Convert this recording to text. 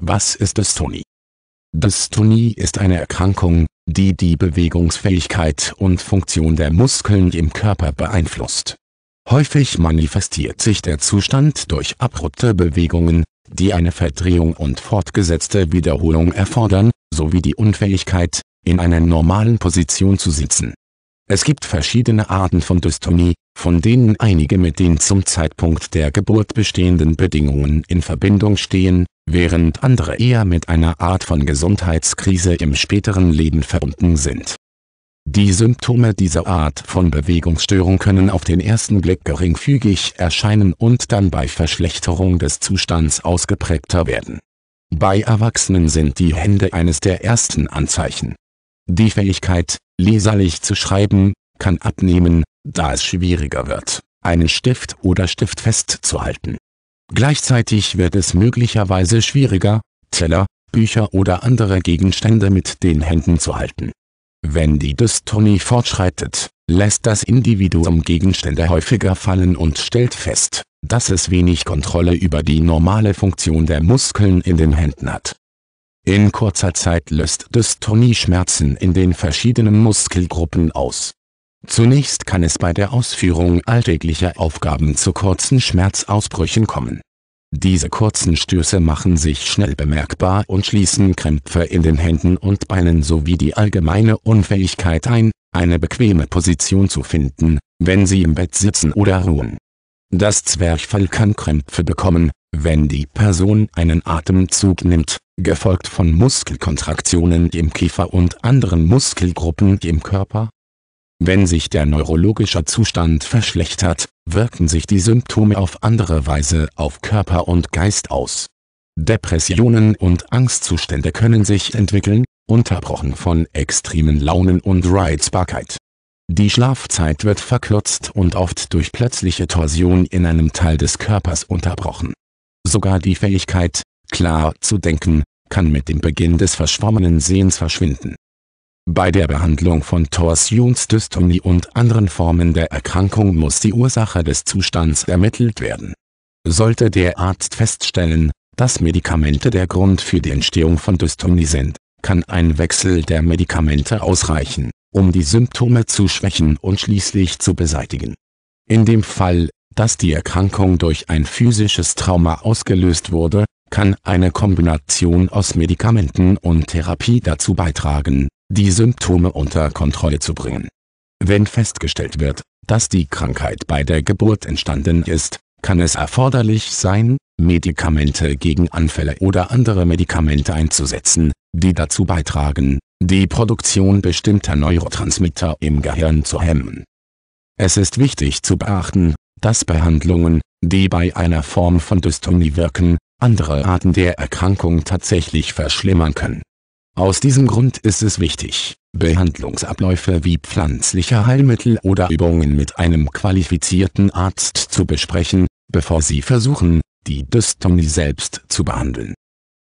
Was ist Dystonie? Dystonie ist eine Erkrankung, die die Bewegungsfähigkeit und Funktion der Muskeln im Körper beeinflusst. Häufig manifestiert sich der Zustand durch abrupte Bewegungen, die eine Verdrehung und fortgesetzte Wiederholung erfordern, sowie die Unfähigkeit, in einer normalen Position zu sitzen. Es gibt verschiedene Arten von Dystonie, von denen einige mit den zum Zeitpunkt der Geburt bestehenden Bedingungen in Verbindung stehen, während andere eher mit einer Art von Gesundheitskrise im späteren Leben verbunden sind. Die Symptome dieser Art von Bewegungsstörung können auf den ersten Blick geringfügig erscheinen und dann bei Verschlechterung des Zustands ausgeprägter werden. Bei Erwachsenen sind die Hände eines der ersten Anzeichen. Die Fähigkeit, leserlich zu schreiben, kann abnehmen, da es schwieriger wird, einen Stift oder Stift festzuhalten. Gleichzeitig wird es möglicherweise schwieriger, Zeller, Bücher oder andere Gegenstände mit den Händen zu halten. Wenn die Dystonie fortschreitet, lässt das Individuum Gegenstände häufiger fallen und stellt fest, dass es wenig Kontrolle über die normale Funktion der Muskeln in den Händen hat. In kurzer Zeit löst Dystonie Schmerzen in den verschiedenen Muskelgruppen aus Zunächst kann es bei der Ausführung alltäglicher Aufgaben zu kurzen Schmerzausbrüchen kommen. Diese kurzen Stöße machen sich schnell bemerkbar und schließen Krämpfe in den Händen und Beinen sowie die allgemeine Unfähigkeit ein, eine bequeme Position zu finden, wenn Sie im Bett sitzen oder ruhen. Das Zwerchfell kann Krämpfe bekommen, wenn die Person einen Atemzug nimmt, gefolgt von Muskelkontraktionen im Kiefer und anderen Muskelgruppen im Körper, wenn sich der neurologische Zustand verschlechtert, wirken sich die Symptome auf andere Weise auf Körper und Geist aus. Depressionen und Angstzustände können sich entwickeln, unterbrochen von extremen Launen und Reizbarkeit. Die Schlafzeit wird verkürzt und oft durch plötzliche Torsion in einem Teil des Körpers unterbrochen. Sogar die Fähigkeit, klar zu denken, kann mit dem Beginn des verschwommenen Sehens verschwinden bei der Behandlung von Torsionsdystonie und anderen Formen der Erkrankung muss die Ursache des Zustands ermittelt werden. Sollte der Arzt feststellen, dass Medikamente der Grund für die Entstehung von Dystonie sind, kann ein Wechsel der Medikamente ausreichen, um die Symptome zu schwächen und schließlich zu beseitigen. In dem Fall, dass die Erkrankung durch ein physisches Trauma ausgelöst wurde, kann eine Kombination aus Medikamenten und Therapie dazu beitragen, die Symptome unter Kontrolle zu bringen. Wenn festgestellt wird, dass die Krankheit bei der Geburt entstanden ist, kann es erforderlich sein, Medikamente gegen Anfälle oder andere Medikamente einzusetzen, die dazu beitragen, die Produktion bestimmter Neurotransmitter im Gehirn zu hemmen. Es ist wichtig zu beachten, dass Behandlungen, die bei einer Form von Dystonie wirken, andere Arten der Erkrankung tatsächlich verschlimmern können aus diesem Grund ist es wichtig, Behandlungsabläufe wie pflanzliche Heilmittel oder Übungen mit einem qualifizierten Arzt zu besprechen, bevor Sie versuchen, die Dystonie selbst zu behandeln